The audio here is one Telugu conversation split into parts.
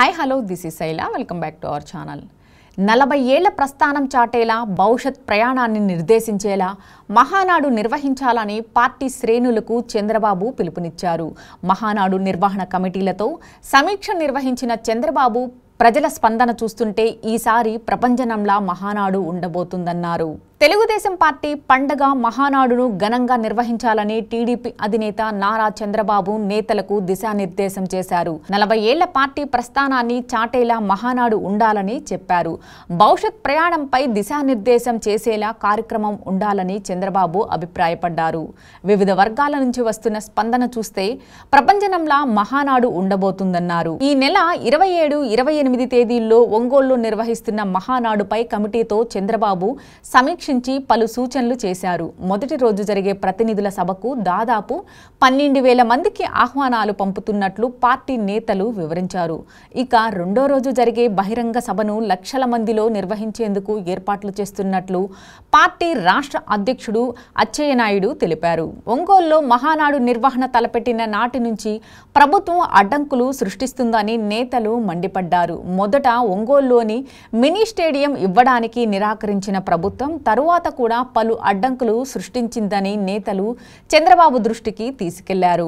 hi hello this is Shaila welcome back to our channel నలభై ఏళ్ల ప్రస్థానం చాటేలా భవిష్యత్ ప్రయాణాన్ని నిర్దేశించేలా మహానాడు నిర్వహించాలని పార్టీ శ్రేణులకు చంద్రబాబు పిలుపునిచ్చారు మహానాడు నిర్వహణ కమిటీలతో సమీక్ష నిర్వహించిన చంద్రబాబు ప్రజల స్పందన చూస్తుంటే ఈసారి ప్రపంచనంలా మహానాడు ఉండబోతుందన్నారు తెలుగుదేశం పార్టీ పండగ మహానాడును ఘనంగా నిర్వహించాలని టీడీపీ అధినేత నారా చంద్రబాబు నేతలకు దిశానిర్దేశం చేశారు నలభై ఏళ్ల పార్టీ ప్రస్థానాన్ని చాటేలా మహానాడు ఉండాలని చెప్పారు భవిష్యత్ ప్రయాణంపై దిశానిర్దేశం చేసేలా కార్యక్రమం ఉండాలని చంద్రబాబు అభిప్రాయపడ్డారు వివిధ వర్గాల నుంచి వస్తున్న స్పందన చూస్తే ప్రపంచనంలా మహానాడు ఉండబోతుందన్నారు ఈ నెల ఇరవై ఏడు ఇరవై ఎనిమిది తేదీల్లో ఒంగోలు నిర్వహిస్తున్న మహానాడుపై కమిటీతో చంద్రబాబు సమీక్ష సమీక్షించి పలు సూచనలు చేశారు మొదటి రోజు జరిగే ప్రతినిధుల సభకు దాదాపు పన్నెండు వేల మందికి ఆహ్వానాలు పంపుతున్నట్లు పార్టీ నేతలు వివరించారు ఇక రెండో రోజు జరిగే బహిరంగ సభను లక్షల మందిలో నిర్వహించేందుకు ఏర్పాట్లు చేస్తున్నట్లు పార్టీ రాష్ట్ర అధ్యక్షుడు అచ్చెయ్యనాయుడు తెలిపారు ఒంగోలులో మహానాడు నిర్వహణ తలపెట్టిన నాటి నుంచి ప్రభుత్వం అడ్డంకులు సృష్టిస్తుందని నేతలు మండిపడ్డారు మొదట ఒంగోలులోని మినీ స్టేడియం ఇవ్వడానికి నిరాకరించిన ప్రభుత్వం తరువాత కూడా పలు అడ్డంకులు సృష్టించిందని నేతలు చంద్రబాబు దృష్టికి తీసుకెళ్లారు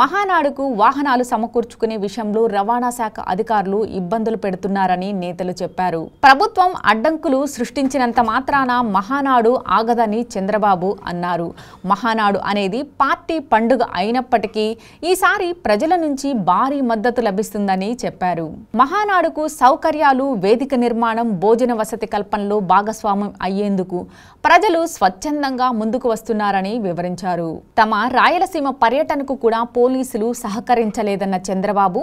మహానాడుకు వాహనాలు సమకూర్చుకునే విషయంలో రవాణా శాఖ అధికారులు ఇబ్బందులు పెడుతున్నారని నేతలు చెప్పారు ప్రభుత్వం అడ్డంకులు సృష్టించినంత మాత్రాన మహానాడు ఆగదని చంద్రబాబు అన్నారు మహానాడు అనేది పార్టీ పండుగ అయినప్పటికీ ఈసారి ప్రజల నుంచి భారీ మద్దతు లభిస్తుందని చెప్పారు మహానాడుకు సౌకర్యాలు వేదిక నిర్మాణం భోజన వసతి కల్పనలో భాగస్వామ్యం అయ్యేందుకు ప్రజలు స్వచ్ఛందంగా ముందుకు వస్తున్నారని వివరించారు తమ రాయలసీమ పర్యటనకు కూడా పోలీసులు సహకరించలేదన్న చంద్రబాబు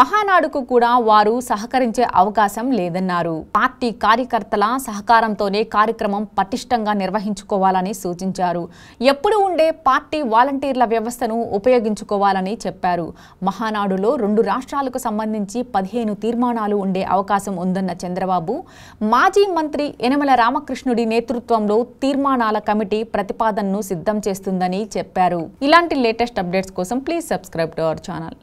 మహానాడుకు కూడా వారు సహకరించే అవకాశం లేదన్నారు పార్టీ కార్యకర్తల సహకారంతోనే కార్యక్రమం పటిష్టంగా నిర్వహించుకోవాలని సూచించారు ఎప్పుడు ఉండే పార్టీ వాలంటీర్ల వ్యవస్థను ఉపయోగించుకోవాలని చెప్పారు మహానాడులో రెండు రాష్ట్రాలకు సంబంధించి పదిహేను తీర్మానాలు ఉండే అవకాశం ఉందన్న చంద్రబాబు మాజీ మంత్రి యనమల రామకృష్ణుడి నేతృత్వం నేతృత్వంలో తీర్మానాల కమిటీ ప్రతిపాదనను సిద్ధం చేస్తుందని చెప్పారు ఇలాంటి లేటెస్ట్ అప్డేట్స్ కోసం please subscribe to our channel